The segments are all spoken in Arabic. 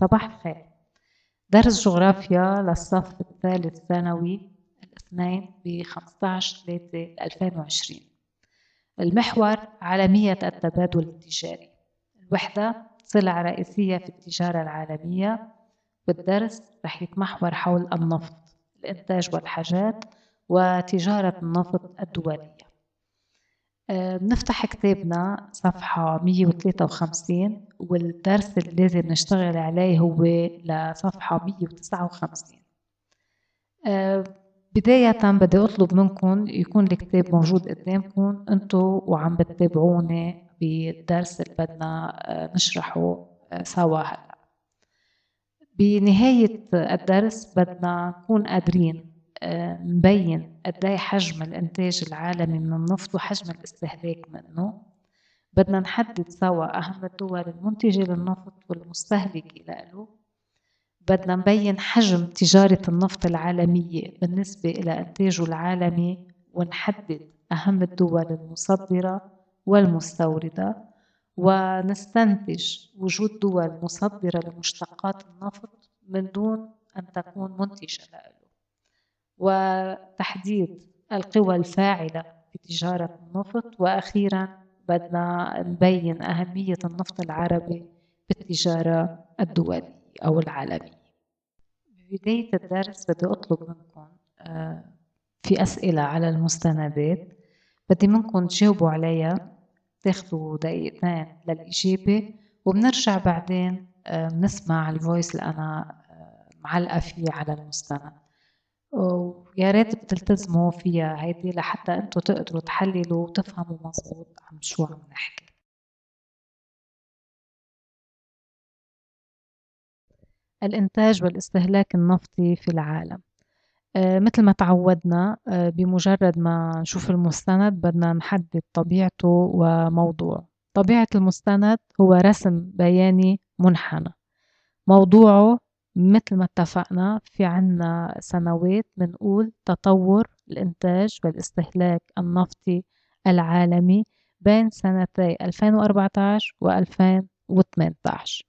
صباح الخير درس جغرافيا للصف الثالث ثانوي الاثنين ب 15/3/2020 المحور عالمية التبادل التجاري الوحدة سلع رئيسية في التجارة العالمية والدرس رح يتمحور حول النفط الإنتاج والحاجات وتجارة النفط الدولية آه، بنفتح كتابنا صفحة 153 والدرس اللي لازم نشتغل عليه هو لصفحة 159 آه، بداية بدي أطلب منكم يكون الكتاب موجود قدامكم أنتوا وعم بتتابعوني بالدرس اللي بدنا آه، نشرحه سوا هلا بنهاية الدرس بدنا نكون قادرين مبين قد ايه حجم الانتاج العالمي من النفط وحجم الاستهلاك منه بدنا نحدد سوا اهم الدول المنتجه للنفط والمستهلكه له بدنا نبين حجم تجاره النفط العالميه بالنسبه الى انتاجه العالمي ونحدد اهم الدول المصدره والمستورده ونستنتج وجود دول مصدره لمشتقات النفط من دون ان تكون منتجه له وتحديد القوى الفاعلة في تجارة النفط وأخيرا بدنا نبين أهمية النفط العربي في التجارة الدولية أو العالمية ببداية الدرس بدي أطلب منكم آه، في أسئلة على المستندات بدي منكم تجاوبوا عليها تاخذوا دقيقتين للإجابة وبنرجع بعدين آه، بنسمع الفويس اللي أنا معلقة فيه على المستند يا ريت بتلتزموا فيها هيدي لحتى انتم تقدروا تحللوا وتفهموا مزبوط عن شو عم نحكي الإنتاج والاستهلاك النفطي في العالم آه، مثل ما تعودنا آه، بمجرد ما نشوف المستند بدنا نحدد طبيعته وموضوعه طبيعة المستند هو رسم بياني منحنى موضوعه مثل ما اتفقنا في عنا سنوات بنقول تطور الإنتاج والاستهلاك النفطي العالمي بين سنتي 2014 و 2018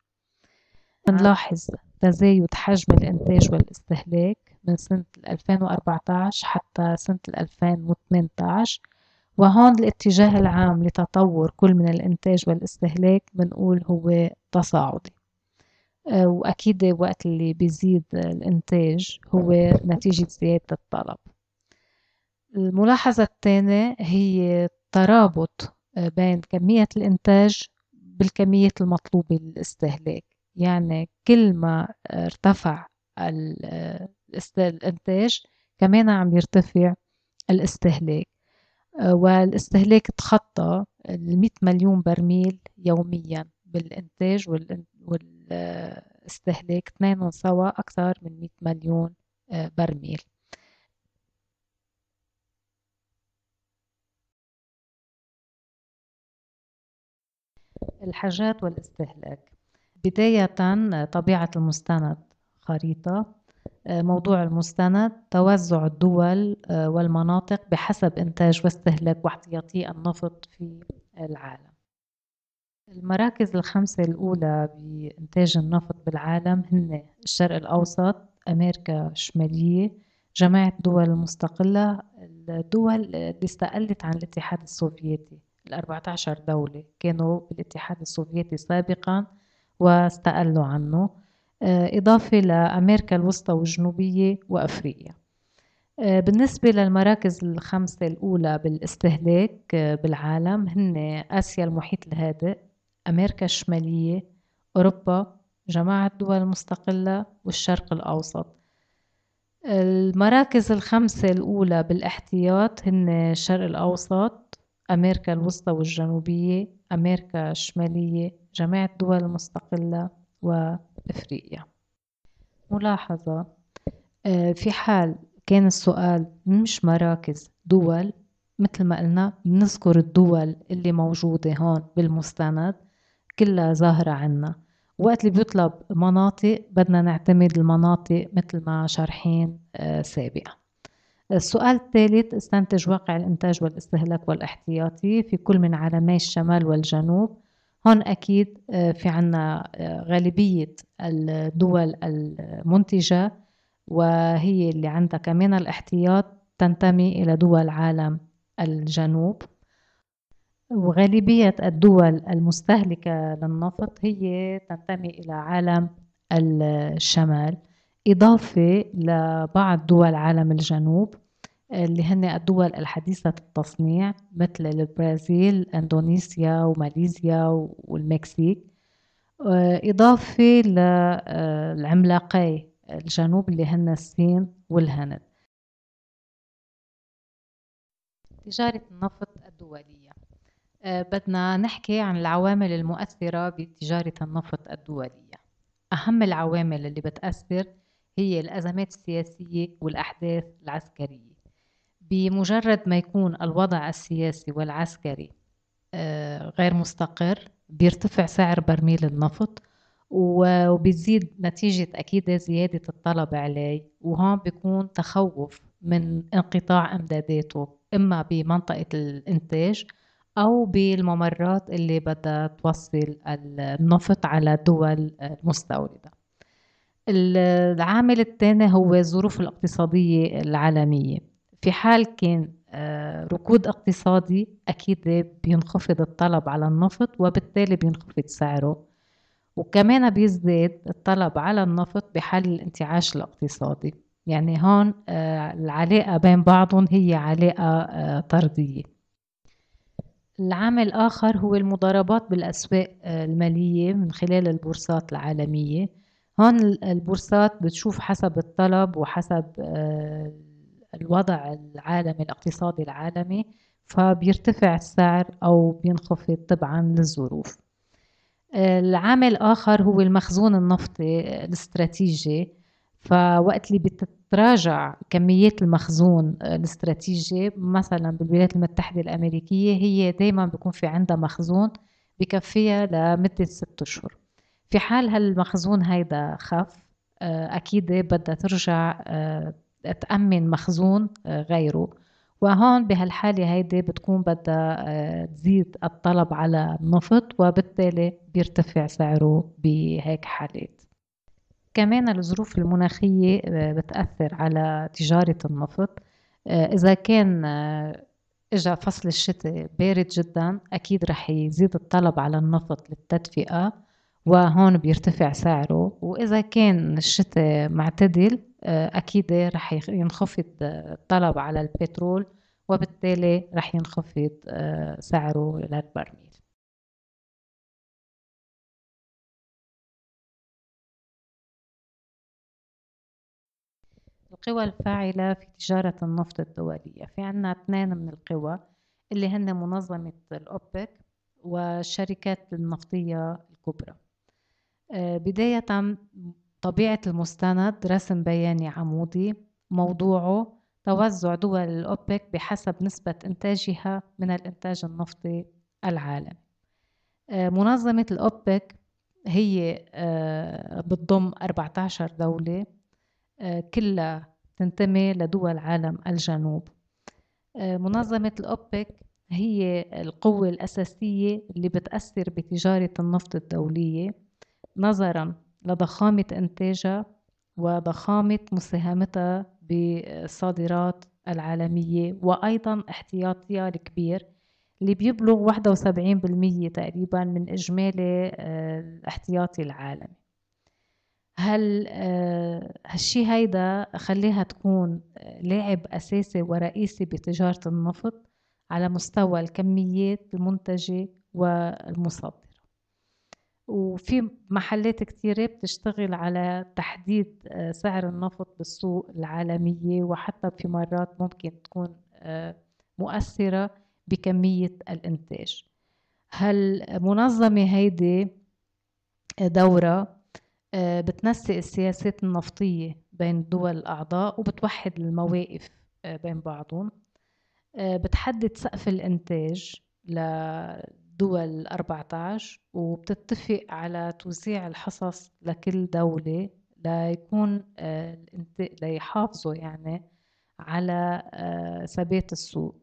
بنلاحظ تزايد حجم الإنتاج والاستهلاك من سنة 2014 حتى سنة 2018 وهون الاتجاه العام لتطور كل من الإنتاج والاستهلاك بنقول هو تصاعدي آه، وأكيد وقت اللي بيزيد الإنتاج هو نتيجة زيادة الطلب الملاحظة الثانية هي ترابط آه، بين كمية الإنتاج بالكمية المطلوبة للاستهلاك يعني كل ما ارتفع آه، الإنتاج كمان عم يرتفع الاستهلاك والاستهلاك تخطى ال 100 مليون برميل يوميا بالإنتاج والاستهلاك اثنين سوا أكثر من 100 مليون آه، برميل الحاجات والاستهلاك بداية طبيعة المستند خريطة آه، موضوع المستند توزع الدول آه، والمناطق بحسب إنتاج واستهلاك واحتياطي النفط في العالم المراكز الخمسة الأولى بإنتاج النفط بالعالم هن الشرق الأوسط أمريكا الشمالية جماعة الدول المستقلة الدول اللي استقلت عن الاتحاد السوفيتي الأربعة عشر دولة كانوا بالاتحاد السوفيتي سابقا واستقلوا عنه آه، إضافة لأمريكا الوسطى والجنوبية وأفريقيا آه، بالنسبة للمراكز الخمسة الأولى بالاستهلاك آه، بالعالم هن آسيا المحيط الهادئ أمريكا الشمالية أوروبا جماعة دول مستقلة والشرق الأوسط المراكز الخمسة الأولى بالاحتياط هن الشرق الأوسط أمريكا الوسطى والجنوبية أمريكا الشمالية جماعة دول المستقلة وإفريقيا ملاحظة آه، في حال كان السؤال مش مراكز دول مثل ما قلنا بنذكر الدول اللي موجودة هون بالمستند كلها ظاهرة عنا وقت اللي بيطلب مناطق بدنا نعتمد المناطق مثل ما شارحين آه، سابقا السؤال الثالث استنتج واقع الإنتاج والاستهلاك والاحتياطي في كل من عالمي الشمال والجنوب هون أكيد آه، في عنا آه، غالبية الدول المنتجة وهي اللي عندها كمان الاحتياط تنتمي إلى دول عالم الجنوب وغالبية الدول المستهلكة للنفط هي تنتمي إلى عالم الشمال إضافة لبعض دول عالم الجنوب اللي هن الدول الحديثة التصنيع مثل البرازيل أندونيسيا وماليزيا والمكسيك آه، إضافة للعملاقي آه، الجنوب اللي هن الصين والهند تجارة النفط الدولية آه، بدنا نحكي عن العوامل المؤثرة بتجارة النفط الدولية أهم العوامل اللي بتأثر هي الأزمات السياسية والأحداث العسكرية بمجرد ما يكون الوضع السياسي والعسكري آه، غير مستقر بيرتفع سعر برميل النفط وبتزيد نتيجة أكيد زيادة الطلب عليه وهون بيكون تخوف من انقطاع إمداداته إما بمنطقة الإنتاج أو بالممرات اللي بدها توصل النفط على دول مستوردة العامل الثاني هو الظروف الاقتصادية العالمية في حال كان آه، ركود اقتصادي أكيد بينخفض الطلب على النفط وبالتالي بينخفض سعره وكمان بيزداد الطلب على النفط بحال الانتعاش الاقتصادي يعني هون آه، العلاقة بين بعضهم هي علاقة آه، طردية العامل الآخر هو المضاربات بالأسواق آه، المالية من خلال البورصات العالمية هون البورصات بتشوف حسب الطلب وحسب آه، الوضع العالمي الاقتصادي العالمي فبيرتفع السعر أو بينخفض طبعا للظروف آه، العامل الآخر هو المخزون النفطي الاستراتيجي فوقت اللي بتتراجع كميات المخزون الاستراتيجي مثلا بالولايات المتحدة الأمريكية هي دايما بيكون في عندها مخزون بكفيها لمدة ست أشهر في حال هالمخزون هيدا خف آه، أكيد بدها ترجع آه، تأمن مخزون آه، غيره وهون بهالحالة هيدي بتكون بدها تزيد الطلب على النفط وبالتالي بيرتفع سعره بهيك حالات كمان الظروف المناخية آه، بتأثر على تجارة النفط آه، إذا كان آه، إجا فصل الشتاء بارد جدا أكيد رح يزيد الطلب على النفط للتدفئة وهون بيرتفع سعره وإذا كان الشتاء معتدل أكيد رح ينخفض الطلب على البترول وبالتالي رح ينخفض سعره للبرميل القوى الفاعلة في تجارة النفط الدولية في عنا اثنين من القوى اللي هن منظمة الأوبك والشركات النفطية الكبرى آه، بداية طبيعة المستند رسم بياني عمودي موضوعه توزع دول الأوبك بحسب نسبة إنتاجها من الإنتاج النفطي العالمي آه، منظمة الأوبك هي آه، بتضم 14 دولة آه، كلها تنتمي لدول عالم الجنوب آه، منظمة الأوبك هي القوة الأساسية اللي بتأثر بتجارة النفط الدولية نظرا لضخامة إنتاجها وضخامة مساهمتها بالصادرات العالمية وأيضا احتياطيها الكبير اللي بيبلغ 71% تقريبا من إجمالي آه، الاحتياطي العالمي هل هالشي آه، هيدا خليها تكون لاعب أساسي ورئيسي بتجارة النفط على مستوى الكميات المنتجة والمصدرة وفي محلات كثيرة بتشتغل على تحديد آه، سعر النفط بالسوق العالمية وحتى في مرات ممكن تكون آه، مؤثرة بكمية الإنتاج هالمنظمة هيدي دورة آه، بتنسق السياسات النفطية بين الدول الأعضاء وبتوحد المواقف آه، بين بعضهم آه، بتحدد سقف الإنتاج لدول 14 وبتتفق على توزيع الحصص لكل دولة ليكون ليحافظوا يعني على ثبات السوق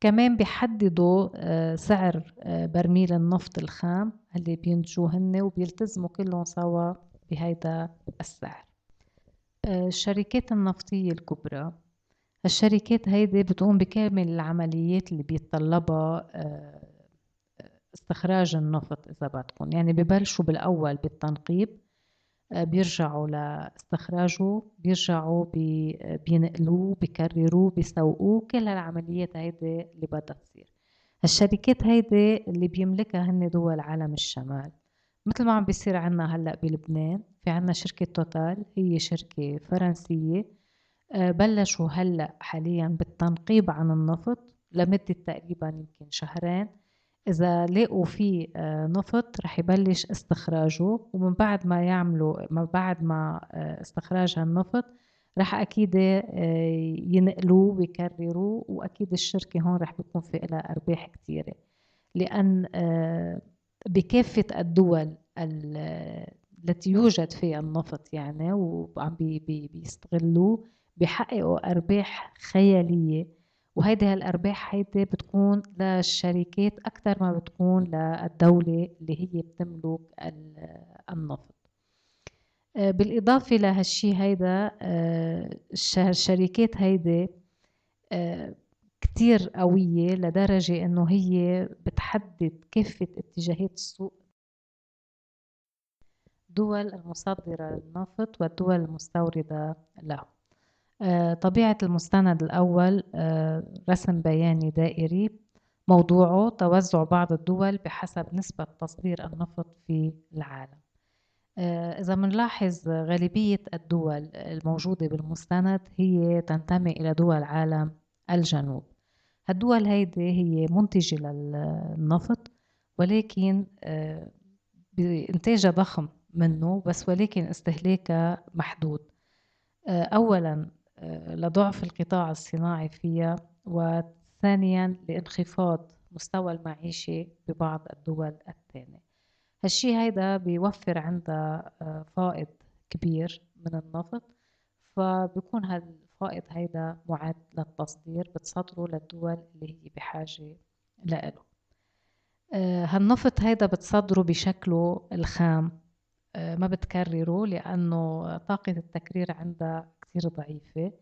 كمان بيحددوا سعر برميل النفط الخام اللي بينتجوه هن وبيلتزموا كلهم سوا بهيدا السعر آه، الشركات النفطية الكبرى الشركات هيدي بتقوم بكامل العمليات اللي بيتطلبها آه، استخراج النفط إذا بدكم يعني ببلشوا بالأول بالتنقيب آه، بيرجعوا لاستخراجه بيرجعوا بي بينقلوه بيكرروه بيسوقوه كل هالعمليات هيدي اللي بدها تصير الشركات هيدي اللي بيملكها هن دول عالم الشمال مثل ما عم بيصير عنا هلا بلبنان في عنا شركة توتال هي شركة فرنسية آه، بلشوا هلا حاليا بالتنقيب عن النفط لمدة تقريبا يمكن شهرين إذا لقوا في آه، نفط رح يبلش استخراجه ومن بعد ما يعملوا ما بعد ما آه، استخراج هالنفط رح أكيد ينقلوه ويكرروه وأكيد الشركة هون رح بيكون في لها أرباح كتيرة لأن بكافة الدول التي يوجد فيها النفط يعني وعم بيستغلوه بيحققوا أرباح خيالية وهيدي هالأرباح هيدي بتكون للشركات أكثر ما بتكون للدولة اللي هي بتملك النفط آه، بالإضافة لهالشي هيدا آه، الشركات هيدي آه، كتير قوية لدرجة انه هي بتحدد كافة اتجاهات السوق الدول المصدرة للنفط والدول المستوردة له آه، طبيعة المستند الأول آه، رسم بياني دائري موضوعه توزع بعض الدول بحسب نسبة تصدير النفط في العالم آه، إذا منلاحظ غالبية الدول الموجودة بالمستند هي تنتمي إلى دول عالم الجنوب هالدول هيدي هي منتجة للنفط ولكن آه، بإنتاجها ضخم منه بس ولكن استهلاكها محدود آه، أولا آه، لضعف القطاع الصناعي فيها وثانيا لانخفاض مستوى المعيشة ببعض الدول الثانية هالشي هيدا بيوفر عندها فائض كبير من النفط فبكون هال فائض هيدا معد للتصدير بتصدره للدول اللي هي بحاجة لإله آه، هالنفط هيدا بتصدره بشكله الخام آه، ما بتكرره لأنه طاقة التكرير عندها كتير ضعيفة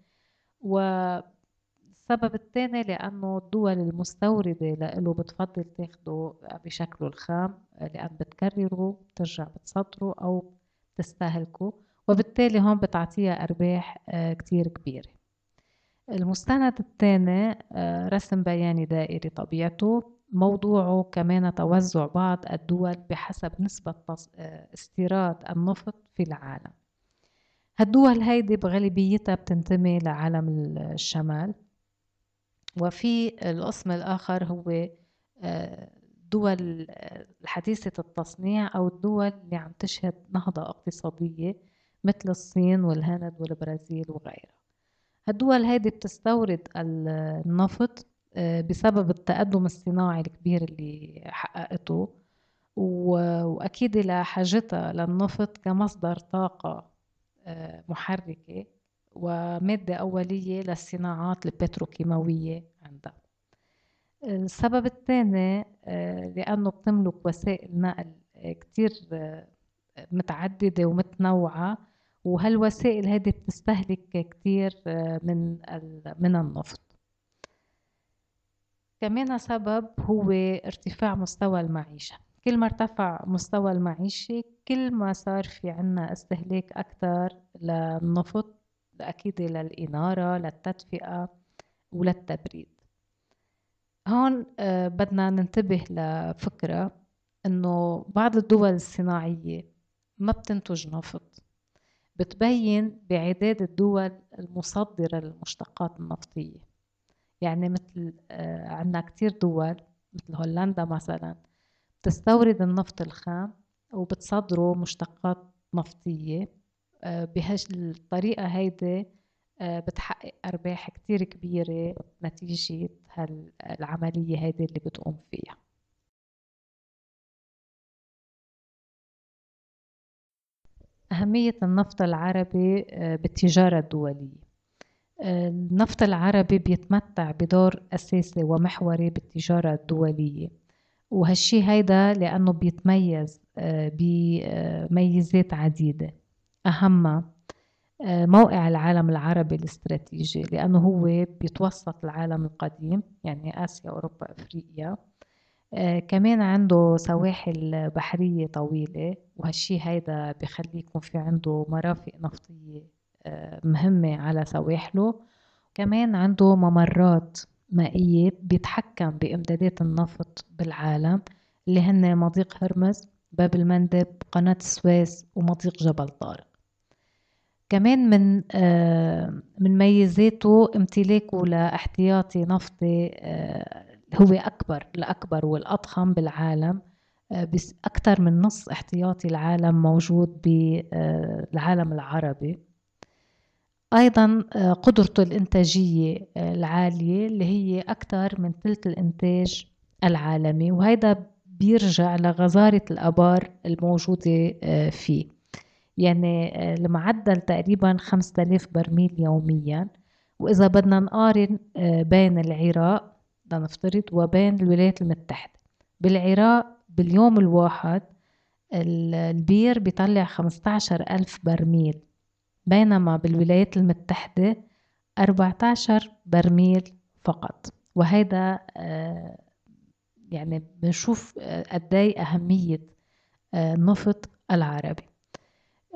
والسبب الثاني لأنه الدول المستوردة له بتفضل تاخده بشكله الخام لأن بتكرره بترجع بتصدره أو بتستهلكه وبالتالي هون بتعطيها أرباح آه، كتير كبيرة المستند الثاني آه، رسم بياني دائري طبيعته موضوعه كمان توزع بعض الدول بحسب نسبة آه، استيراد النفط في العالم هالدول هيدي بغالبيتها بتنتمي لعالم الشمال وفي القسم الآخر هو الدول الحديثة التصنيع أو الدول اللي عم تشهد نهضة اقتصادية مثل الصين والهند والبرازيل وغيرها هالدول هيدي بتستورد النفط آه، بسبب التقدم الصناعي الكبير اللي حققته وأكيد لحاجتها للنفط كمصدر طاقة آه، محركة ومادة أولية للصناعات البتروكيماوية عندها السبب الثاني آه، لأنه بتملك وسائل نقل كتير متعددة ومتنوعة وهالوسائل هذه بتستهلك كتير آه، من من النفط كمان سبب هو ارتفاع مستوى المعيشة كل ما ارتفع مستوى المعيشة كل ما صار في عنا استهلاك أكثر للنفط أكيد للإنارة للتدفئة وللتبريد هون آه، بدنا ننتبه لفكرة إنه بعض الدول الصناعية ما بتنتج نفط بتبين بعداد الدول المصدرة للمشتقات النفطية يعني مثل آه، عندنا كتير دول مثل هولندا مثلا بتستورد النفط الخام وبتصدره مشتقات نفطية آه، بهالطريقة هيدي آه، بتحقق أرباح كتير كبيرة نتيجة هالعملية هيدي اللي بتقوم فيها أهمية النفط العربي آه، بالتجارة الدولية آه، النفط العربي بيتمتع بدور أساسي ومحوري بالتجارة الدولية وهالشي هيدا لأنه بيتميز آه، بميزات عديدة أهمها موقع العالم العربي الاستراتيجي لأنه هو بيتوسط العالم القديم يعني آسيا أوروبا أفريقيا آه، كمان عنده سواحل بحرية طويلة وهالشي هيدا بخليه يكون في عنده مرافق نفطية آه، مهمة على سواحله كمان عنده ممرات مائية بيتحكم بإمدادات النفط بالعالم اللي هن مضيق هرمز باب المندب قناة السويس ومضيق جبل طارق كمان من آه، من ميزاته امتلاكه لاحتياطي نفطي هو أكبر الأكبر والأضخم بالعالم آه، أكثر من نص احتياطي العالم موجود بالعالم آه، العربي أيضا آه، قدرته الإنتاجية العالية اللي هي أكثر من ثلث الإنتاج العالمي وهذا بيرجع لغزارة الأبار الموجودة فيه يعني المعدل تقريبا 5000 برميل يوميا وإذا بدنا نقارن بين العراق لنفترض وبين الولايات المتحدة بالعراق باليوم الواحد البير بيطلع 15 ألف برميل بينما بالولايات المتحدة 14 برميل فقط وهيدا آه، يعني بنشوف آه، قدي إيه أهمية آه، النفط العربي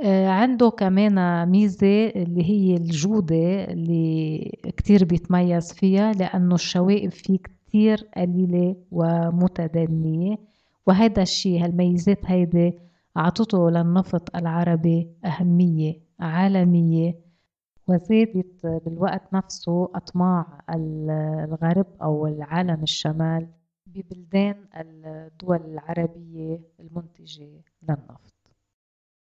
آه، عنده كمان ميزة اللي هي الجودة اللي كتير بيتميز فيها لأنه الشوائب فيه كتير قليلة ومتدنية وهذا الشيء هالميزات هيدي أعطته للنفط العربي أهمية عالمية وزادت بالوقت نفسه أطماع الغرب أو العالم الشمال ببلدان الدول العربية المنتجة للنفط